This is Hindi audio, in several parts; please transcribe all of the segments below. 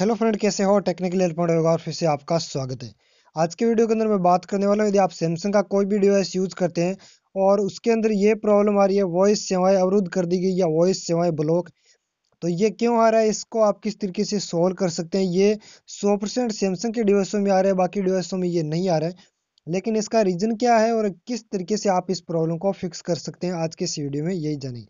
हेलो फ्रेंड कैसे हो टेक्निकल हेल्प और फिर से आपका स्वागत है आज के वीडियो के अंदर मैं बात करने वाला हूँ यदि आप सैमसंग का कोई भी डिवाइस यूज़ करते हैं और उसके अंदर ये प्रॉब्लम आ रही है वॉइस सेवाएं अवरुद्ध कर दी गई या वॉइस सेवाएं ब्लॉक तो ये क्यों आ रहा है इसको आप किस तरीके से सोल्व कर सकते हैं ये सौ परसेंट सैमसंग के डिवाइसों में आ रहा है बाकी डिवाइसों में ये नहीं आ रहा है लेकिन इसका रीज़न क्या है और किस तरीके से आप इस प्रॉब्लम को फिक्स कर सकते हैं आज के इस वीडियो में यही जानेंगे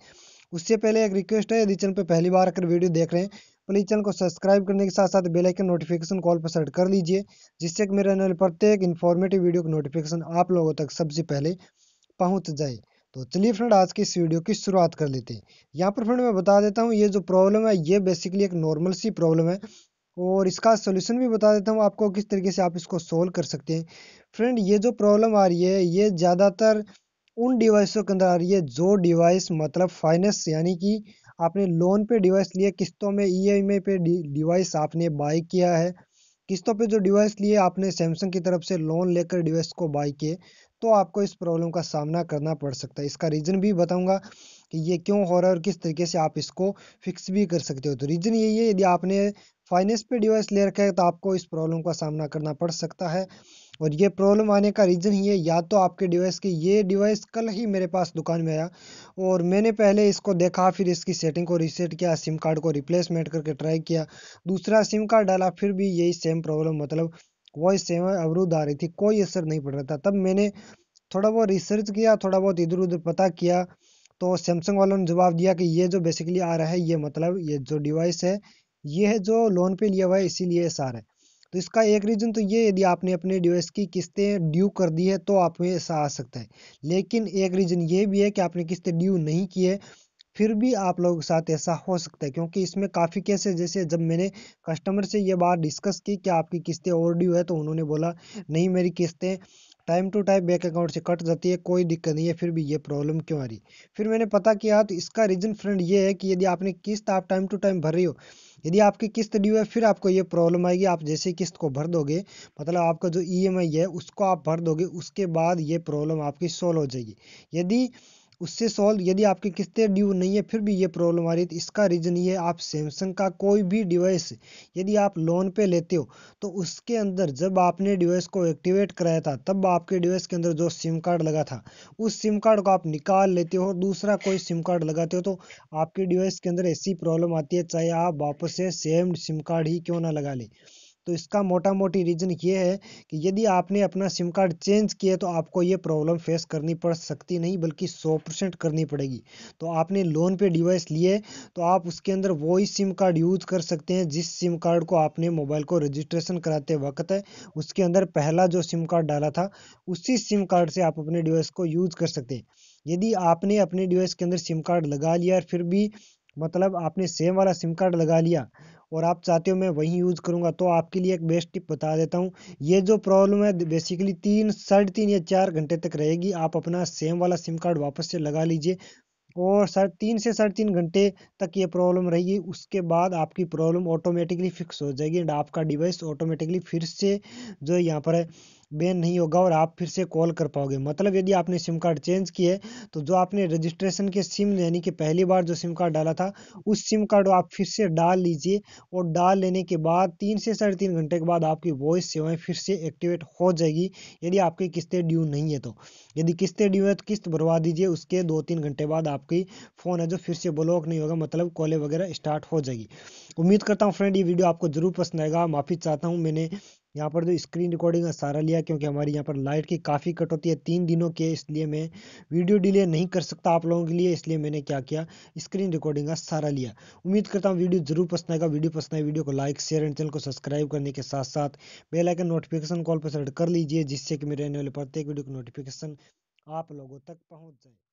उससे पहले एक रिक्वेस्ट है यदि चैनल पर पहली बार अगर वीडियो देख रहे हैं प्लीज़ चैनल को सब्सक्राइब करने के साथ साथ बेल आइकन नोटिफिकेशन कॉल पर सेट कर लीजिए जिससे कि मेरे आने प्रत्येक इन्फॉर्मेटिव वीडियो की नोटिफिकेशन आप लोगों तक सबसे पहले पहुँच जाए तो चलिए फ्रेंड आज की इस वीडियो की शुरुआत कर लेते हैं यहाँ पर फ्रेंड मैं बता देता हूँ ये जो प्रॉब्लम है ये बेसिकली एक नॉर्मल सी प्रॉब्लम है और इसका सोल्यूशन भी बता देता हूँ आपको किस तरीके से आप इसको सोल्व कर सकते हैं फ्रेंड ये जो प्रॉब्लम आ रही है ये ज़्यादातर उन डिवाइसों के अंदर आ रही है जो डिवाइस मतलब फाइनेंस यानी कि आपने लोन पे डिवाइस लिया किस्तों में ई e पे डिवाइस आपने बाय किया है किस्तों पे जो डिवाइस लिए आपने सैमसंग की तरफ से लोन लेकर डिवाइस को बाय किए तो आपको इस प्रॉब्लम का सामना करना पड़ सकता है इसका रीज़न भी बताऊंगा कि ये क्यों हो रहा है और किस तरीके से आप इसको फिक्स भी कर सकते हो तो रीज़न यही है यदि आपने फाइनेंस पे डिवाइस ले रखा है तो आपको इस प्रॉब्लम का सामना करना पड़ सकता है और ये प्रॉब्लम आने का रीज़न ही है या तो आपके डिवाइस की ये डिवाइस कल ही मेरे पास दुकान में आया और मैंने पहले इसको देखा फिर इसकी सेटिंग को रीसेट किया सिम कार्ड को रिप्लेसमेंट करके ट्राई किया दूसरा सिम कार्ड डाला फिर भी यही सेम प्रॉब्लम मतलब वॉइस सेम अवरुद्ध आ रही थी कोई असर नहीं पड़ रहा था तब मैंने थोड़ा बहुत रिसर्च किया थोड़ा बहुत इधर उधर पता किया तो सैमसंग वालों ने जवाब दिया कि ये जो बेसिकली आ रहा है ये मतलब ये जो डिवाइस है ये है जो लोन पे लिया हुआ है इसीलिए ऐसा आ रहा है तो इसका एक रीज़न तो ये यदि आपने अपने डिवाइस की किस्तें ड्यू कर दी है तो आप में ऐसा आ सकता है लेकिन एक रीज़न ये भी है कि आपने किस्तें ड्यू नहीं की है फिर भी आप लोगों के साथ ऐसा हो सकता है क्योंकि इसमें काफ़ी है जैसे जब मैंने कस्टमर से ये बात डिस्कस की कि आपकी किस्तें और ड्यू है तो उन्होंने बोला नहीं मेरी किस्तें time to time bank account से कट जाती है कोई दिक्कत नहीं है फिर भी ये प्रॉब्लम क्यों आ रही फिर मैंने पता किया तो इसका रीज़न फ्रेंड ये है कि यदि आपने किस्त आप टाइम टू टाइम भर रही हो यदि आपकी किस्त ड्यू है फिर आपको ये प्रॉब्लम आएगी आप जैसे किस्त को भर दोगे मतलब आपका जो ई e है उसको आप भर दोगे उसके बाद ये प्रॉब्लम आपकी सॉल्व हो जाएगी यदि उससे सॉल्व यदि आपकी किस्तें ड्यू नहीं है फिर भी ये प्रॉब्लम आ रही है तो इसका रीज़न ये आप सैमसंग का कोई भी डिवाइस यदि आप लोन पे लेते हो तो उसके अंदर जब आपने डिवाइस को एक्टिवेट कराया था तब आपके डिवाइस के अंदर जो सिम कार्ड लगा था उस सिम कार्ड को आप निकाल लेते हो और दूसरा कोई सिम कार्ड लगाते हो तो आपके डिवाइस के अंदर ऐसी प्रॉब्लम आती है चाहे आप वापस से सेम सिम कार्ड ही क्यों ना लगा लें तो इसका मोटा मोटी रीज़न ये है कि यदि आपने अपना सिम कार्ड चेंज किया तो आपको ये प्रॉब्लम फेस करनी पड़ सकती नहीं बल्कि सौ परसेंट करनी पड़ेगी तो आपने लोन पे डिवाइस लिए तो आप उसके अंदर वो ही सिम कार्ड यूज कर सकते हैं जिस सिम कार्ड को आपने मोबाइल को रजिस्ट्रेशन कराते वक्त है उसके अंदर पहला जो सिम कार्ड डाला था उसी सिम कार्ड से आप अपने डिवाइस को यूज कर सकते हैं यदि आपने अपने डिवाइस के अंदर सिम कार्ड लगा लिया और फिर भी मतलब आपने सेम वाला सिम कार्ड लगा लिया और आप चाहते हो मैं वही यूज़ करूँगा तो आपके लिए एक बेस्ट टिप बता देता हूँ ये जो प्रॉब्लम है बेसिकली तीन साढ़े तीन या चार घंटे तक रहेगी आप अपना सेम वाला सिम कार्ड वापस से लगा लीजिए और साढ़े तीन से साढ़े तीन घंटे तक ये प्रॉब्लम रहेगी उसके बाद आपकी प्रॉब्लम ऑटोमेटिकली फिक्स हो जाएगी एंड आपका डिवाइस ऑटोमेटिकली फिर से जो यहाँ पर है बैन नहीं होगा और आप फिर से कॉल कर पाओगे मतलब यदि आपने सिम कार्ड चेंज किए तो जो आपने रजिस्ट्रेशन के सिम यानी कि पहली बार जो सिम कार्ड डाला था उस सिम कार्ड को आप फिर से डाल लीजिए और डाल लेने के बाद तीन से साढ़े तीन घंटे के बाद आपकी वॉइस सेवाएं फिर से एक्टिवेट हो जाएगी यदि आपकी किस्तें ड्यू नहीं है तो यदि किस्तें ड्यू है तो किस्त भरवा दीजिए उसके दो तीन घंटे बाद आपकी फ़ोन है जो फिर से ब्लॉक नहीं होगा मतलब कॉलें वगैरह स्टार्ट हो जाएगी उम्मीद करता हूँ फ्रेंड ये वीडियो आपको जरूर पसंद आएगा माफ़ी चाहता हूँ मैंने यहाँ पर जो स्क्रीन रिकॉर्डिंग का सारा लिया क्योंकि हमारी यहाँ पर लाइट की काफ़ी कटौती है तीन दिनों के इसलिए मैं वीडियो डिले नहीं कर सकता आप लोगों के लिए इसलिए मैंने क्या किया स्क्रीन रिकॉर्डिंग का सारा लिया उम्मीद करता हूँ वीडियो जरूर पसंद आएगा वीडियो पसंद आए वीडियो को लाइक शेयर एंड चैनल को सब्सक्राइब करने के साथ साथ बेलाइकन नोटिफिकेशन कॉल पर सेलेक्ट कर लीजिए जिससे कि मेरे रहने वाले प्रत्येक वीडियो की नोटिफिकेशन आप लोगों तक पहुँच जाए